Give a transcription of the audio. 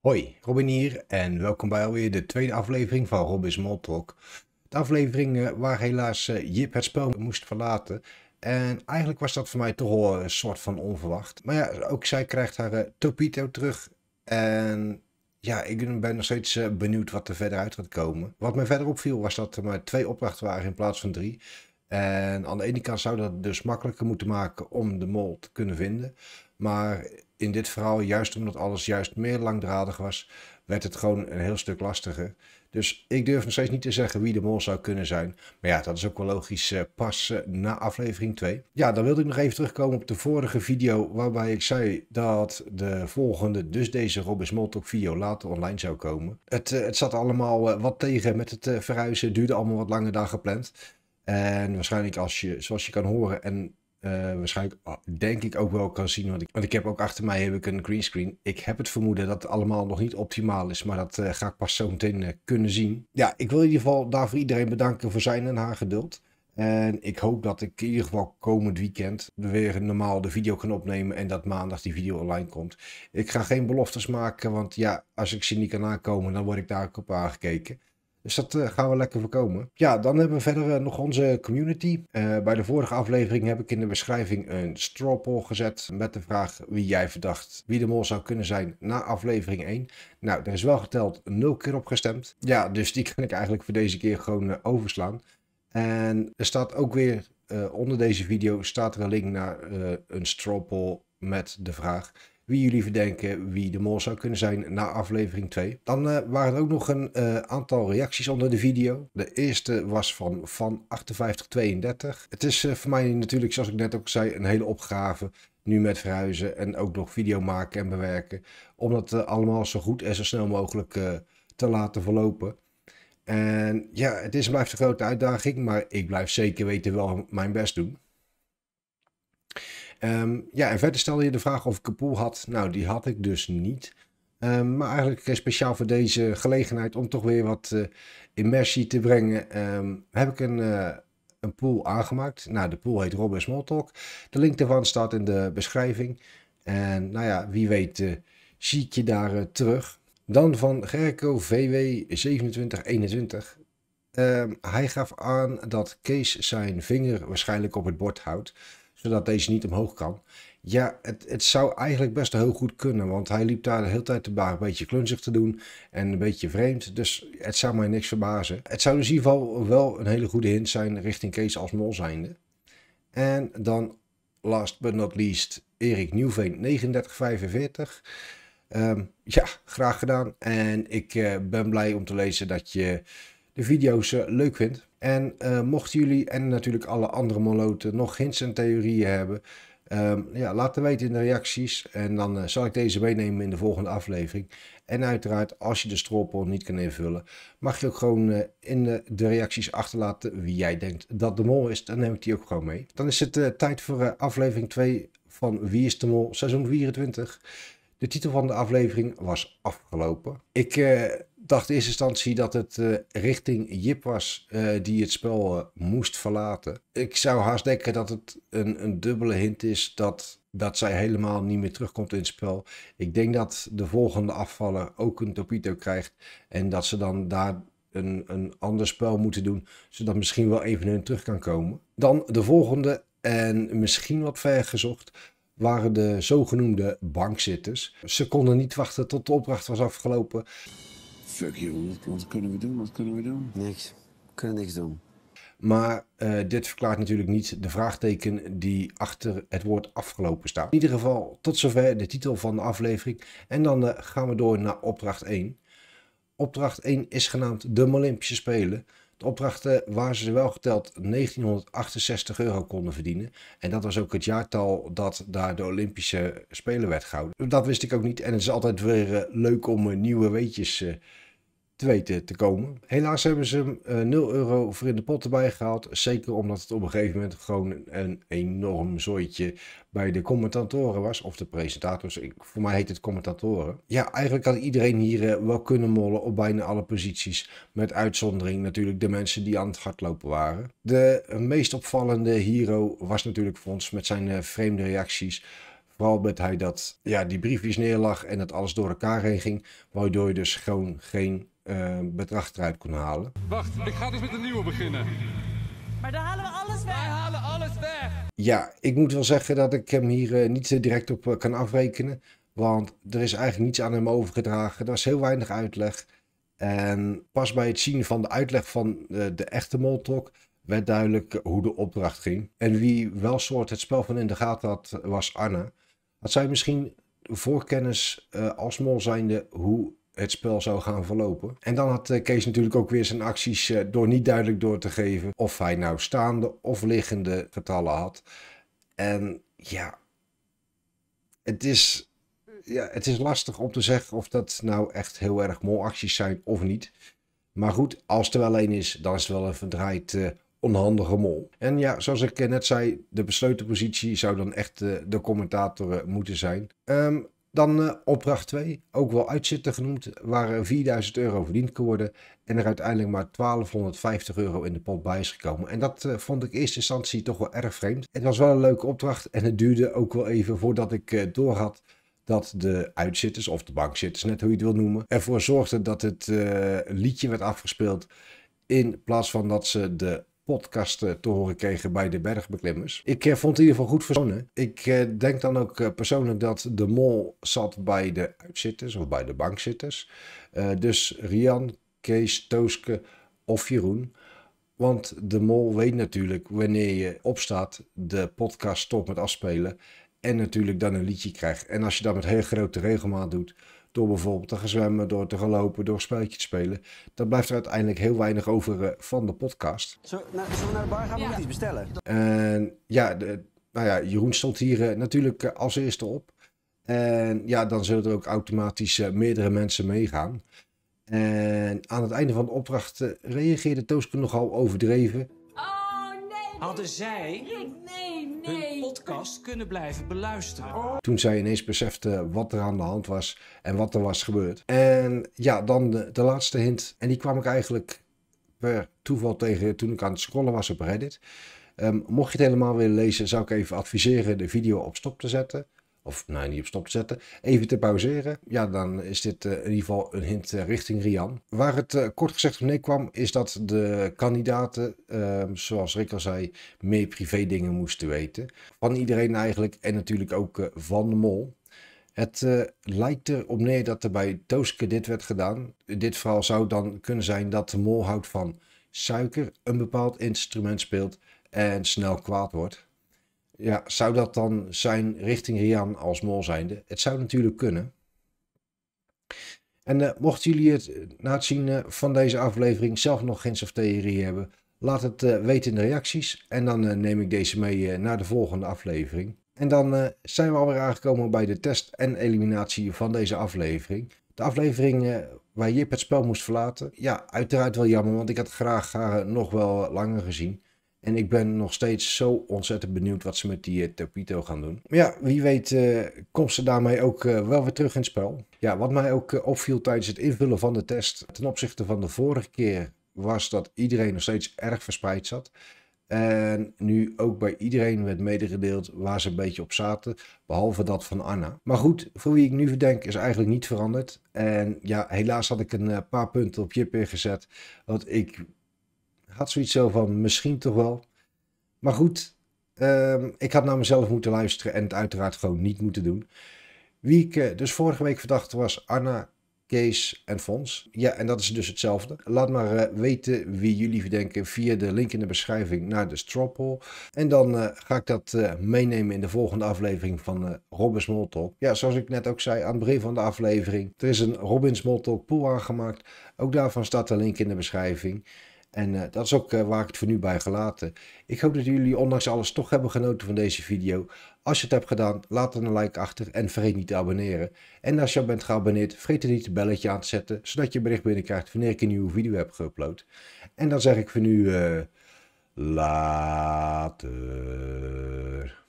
Hoi, Robin hier en welkom bij alweer de tweede aflevering van Robin's Mol Talk. De aflevering eh, waar helaas eh, Jip het spel moest verlaten. En eigenlijk was dat voor mij toch wel een soort van onverwacht. Maar ja, ook zij krijgt haar eh, Topito terug. En ja, ik ben nog steeds benieuwd wat er verder uit gaat komen. Wat mij verder opviel was dat er maar twee opdrachten waren in plaats van drie. En aan de ene kant zou dat dus makkelijker moeten maken om de mol te kunnen vinden. Maar in dit verhaal, juist omdat alles juist meer langdradig was, werd het gewoon een heel stuk lastiger. Dus ik durf nog steeds niet te zeggen wie de mol zou kunnen zijn. Maar ja, dat is ook wel logisch eh, pas eh, na aflevering 2. Ja, dan wilde ik nog even terugkomen op de vorige video waarbij ik zei dat de volgende, dus deze Robin Moltok video later online zou komen. Het, eh, het zat allemaal wat tegen met het verhuizen, duurde allemaal wat langer dan gepland. En waarschijnlijk als je, zoals je kan horen en eh, waarschijnlijk oh, denk ik ook wel kan zien. Want ik, want ik heb ook achter mij heb ik een greenscreen. Ik heb het vermoeden dat het allemaal nog niet optimaal is. Maar dat eh, ga ik pas zo meteen eh, kunnen zien. Ja, ik wil in ieder geval daarvoor iedereen bedanken voor zijn en haar geduld. En ik hoop dat ik in ieder geval komend weekend weer normaal de video kan opnemen en dat maandag die video online komt. Ik ga geen beloftes maken, want ja, als ik ze niet kan aankomen, dan word ik daar ook op aangekeken. Dus dat eh, gaan we lekker voorkomen. Ja, dan hebben we verder eh, nog onze community. Eh, bij de vorige aflevering heb ik in de beschrijving een straw poll gezet met de vraag wie jij verdacht wie de mol zou kunnen zijn na aflevering 1. Nou, er is wel geteld 0 keer op gestemd. Ja, dus die kan ik eigenlijk voor deze keer gewoon overslaan. En er staat ook weer onder deze video staat er een link naar een straw poll met de vraag wie jullie verdenken wie de mol zou kunnen zijn na aflevering 2. Dan eh, waren er ook nog een eh, aantal reacties onder de video. De eerste was van van 5832. Het is eh, voor mij natuurlijk, zoals ik net ook zei, een hele opgave nu met verhuizen en ook nog video maken en bewerken. Om dat allemaal zo goed en zo snel mogelijk te laten verlopen. En ja, het is blijft een grote uitdaging, maar ik blijf zeker weten wel mijn best doen. Ehm, ja, en verder stelde je de vraag of ik een pool had. Nou, die had ik dus niet. Ehm, maar eigenlijk speciaal voor deze gelegenheid om toch weer wat uh, immersie te brengen, ehm, heb ik een, eh, een pool aangemaakt. Nou, de pool heet Robin Smalltalk. De link daarvan staat in de beschrijving. En nou ja, wie weet eh, zie ik je daar terug. Dan van Gerco VW2721. hij gaf aan dat Kees zijn vinger waarschijnlijk op het bord houdt zodat deze niet omhoog kan. Ja, het, het zou eigenlijk best heel goed kunnen, want hij liep daar de hele tijd de baar een beetje klunzig te doen en een beetje vreemd. Dus het zou mij niks verbazen. Het zou in ieder geval wel een hele goede hint zijn richting Kees als mol zijnde. En dan, last but not least, Erik Nieuwveen, 3945. Ehm, ja, graag gedaan. En ik eh, ben blij om te lezen dat je de video's eh, leuk vindt. En uh, mochten jullie en natuurlijk alle andere moloten nog hints en theorieën hebben, ehm, ja, laat het weten in de reacties. En dan eh, zal ik deze meenemen in de volgende aflevering. En uiteraard, als je de stroopel niet kan invullen, mag je ook gewoon eh, in de, de, reacties achterlaten wie jij denkt dat de mol is. Dan neem ik die ook gewoon mee. Dan is het tijd voor aflevering 2 van Wie is de Mol, seizoen 24. De titel van de aflevering was afgelopen. Ik dacht in eerste instantie dat het eh, richting Jip was eh, die het spel eh, moest verlaten. Ik zou haast denken dat het een, een dubbele hint is dat, dat zij helemaal niet meer terugkomt in het spel. Ik denk dat de volgende afvaller ook een Topito krijgt en dat ze dan daar een, een ander spel moeten doen, zodat misschien wel even hun terug kan komen. Dan de volgende en misschien wat ver gezocht, waren de zogenoemde bankzitters. Ze konden niet wachten tot de opdracht was afgelopen fuck joh, wat kunnen we doen? Wat kunnen we doen? Niks. We kunnen niks doen. Maar eh, dit verklaart natuurlijk niet de vraagteken die achter het woord afgelopen staat. In ieder geval tot zover de titel van de aflevering. En dan eh, gaan we door naar opdracht 1. Opdracht 1 is genaamd de Olympische Spelen. De opdrachten waar ze wel geteld 1968 euro konden verdienen. En dat was ook het jaartal dat daar de Olympische Spelen werd gehouden. Dat wist ik ook niet. En het is altijd weer eh, leuk om nieuwe weetjes te weten te komen. Helaas hebben ze hem 0 eh, euro voor in de pot erbij gehaald. Zeker omdat het op een gegeven moment gewoon een enorm zooitje bij de commentatoren was. Of de presentators. Ik, voor mij heet het commentatoren. Ja, eigenlijk had iedereen hier eh, wel kunnen mollen op bijna alle posities. Met uitzondering natuurlijk de mensen die aan het hardlopen waren. De meest opvallende hero was natuurlijk Fons met zijn eh, vreemde reacties. Vooral met hij dat ja, die briefjes neerlag en dat alles door elkaar heen ging. Waardoor je dus gewoon geen eh, bedrag eruit kon halen. Wacht, ik ga dus met een nieuwe beginnen. Maar daar halen we alles weg. Wij halen alles weg. Ja, ik moet wel zeggen dat ik hem hier eh, niet direct op eh, kan afrekenen. Want er is eigenlijk niets aan hem overgedragen. Er was heel weinig uitleg. En pas bij het zien van de uitleg van de, de echte Moltok werd duidelijk hoe de opdracht ging. En wie wel soort het spel van in de gaten had, was Anna. Had zij misschien voorkennis uh, als mol zijnde hoe het spel zou gaan verlopen. En dan had eh, Kees natuurlijk ook weer zijn acties eh, door niet duidelijk door te geven of hij nou staande of liggende getallen had. En ja, het is, ja, het is lastig om te zeggen of dat nou echt heel erg molacties acties zijn of niet. Maar goed, als er wel één is, dan is het wel een verdraaid eh, onhandige mol. En ja, zoals ik net zei, de besloten zou dan echt de commentator moeten zijn. Ehm, dan eh, opdracht 2, ook wel uitzitter genoemd, waar 4000 eh, euro verdiend kon worden en er uiteindelijk maar 1250 euro in de pot bij is gekomen. En dat eh, vond ik in eerste instantie toch wel erg vreemd. Het was wel een leuke opdracht en het duurde ook wel even voordat ik uh, door had dat de uitzitters, of de bankzitters, net hoe je het wil noemen, ervoor zorgden dat het liedje werd afgespeeld in plaats van dat ze de podcast eh, te horen kregen bij de bergbeklimmers. Ik eh, vond het in ieder geval goed verzonnen. Ik eh, denk dan ook persoonlijk dat de mol zat bij de uitzitters of bij de bankzitters. dus Rian, Kees, Tooske of Jeroen. Want de mol weet natuurlijk wanneer je opstaat, de podcast stopt met afspelen en natuurlijk dan een liedje krijgt. En als je dat met heel grote regelmaat doet, door bijvoorbeeld te gaan zwemmen, door te gaan lopen, door een spelletje te spelen. Dan blijft er uiteindelijk heel weinig over eh, van de podcast. Nou, zullen we, nou, naar de bar gaan? We ja. iets bestellen. En ja, de, nou ja, Jeroen stond hier eh, natuurlijk eh, als eerste op. En ja, dan zullen er ook automatisch meerdere mensen meegaan. En aan het einde van de opdracht reageerde Tooske nogal overdreven hadden zij nee, nee. hun podcast kunnen blijven beluisteren. Oh. Toen zij ineens besefte wat er aan de hand was en wat er was gebeurd. En ja, dan de, laatste hint. En die kwam ik eigenlijk per toeval tegen toen ik aan het scrollen was op Reddit. Ehm, mocht je het helemaal willen lezen, zou ik even adviseren de video op stop te zetten of nou niet op stop te zetten, even te pauzeren. Ja, dan is dit eh, in ieder geval een hint eh, richting Rian. Waar het eh, kort gezegd nee kwam, is dat de kandidaten, ehm, zoals Rick al zei, meer privé dingen moesten weten. Van iedereen eigenlijk en natuurlijk ook van de mol. Het uh, lijkt erop neer dat er bij Tooske dit werd gedaan. Dit verhaal zou dan kunnen zijn dat de mol houdt van suiker, een bepaald instrument speelt en snel kwaad wordt. Ja, zou dat dan zijn richting Rian als mol zijnde? Het zou natuurlijk kunnen. En uh, mochten jullie het eh, na het zien eh, van deze aflevering zelf nog geen theorie hebben, laat het weten in de reacties. En dan neem ik deze mee naar de volgende aflevering. En dan zijn we alweer aangekomen bij de test en eliminatie van deze aflevering. De aflevering waar Jip het spel moest verlaten. Ja, uiteraard wel jammer, want ik had graag haar nog wel langer gezien. En ik ben nog steeds zo ontzettend benieuwd wat ze met die eh, Topito gaan doen. Maar ja, wie weet uh, komt ze daarmee ook eh, wel weer terug in het spel. Ja, wat mij ook opviel tijdens het invullen van de test ten opzichte van de vorige keer was dat iedereen nog steeds erg verspreid zat. En nu ook bij iedereen werd medegedeeld waar ze een beetje op zaten, behalve dat van Anna. Maar goed, voor wie ik nu verdenk is eigenlijk niet veranderd. En ja, helaas had ik een paar punten op Jip gezet, want ik had zoiets zo van misschien toch wel. Maar goed, ehm, ik had naar mezelf moeten luisteren en het uiteraard gewoon niet moeten doen. Wie ik eh, dus vorige week verdacht was Anna, Kees en Fons. Ja, en dat is dus hetzelfde. Laat maar eh, weten wie jullie verdenken via de link in de beschrijving naar de Stroppel. En dan eh, ga ik dat meenemen in de volgende aflevering van uh, Robin Smalltalk. Ja, zoals ik net ook zei aan het begin van de aflevering. Er is een Robin Smalltalk pool aangemaakt. Ook daarvan staat de link in de beschrijving. En eh, dat is ook eh, waar ik het voor nu bij gelaten. Ik hoop dat jullie ondanks alles toch hebben genoten van deze video. Als je het hebt gedaan, laat dan een like achter en vergeet niet te abonneren. En als je al bent geabonneerd, vergeet er niet het belletje aan te zetten, zodat je bericht binnenkrijgt wanneer ik een nieuwe video heb geüpload. En dan zeg ik voor nu, uh, later.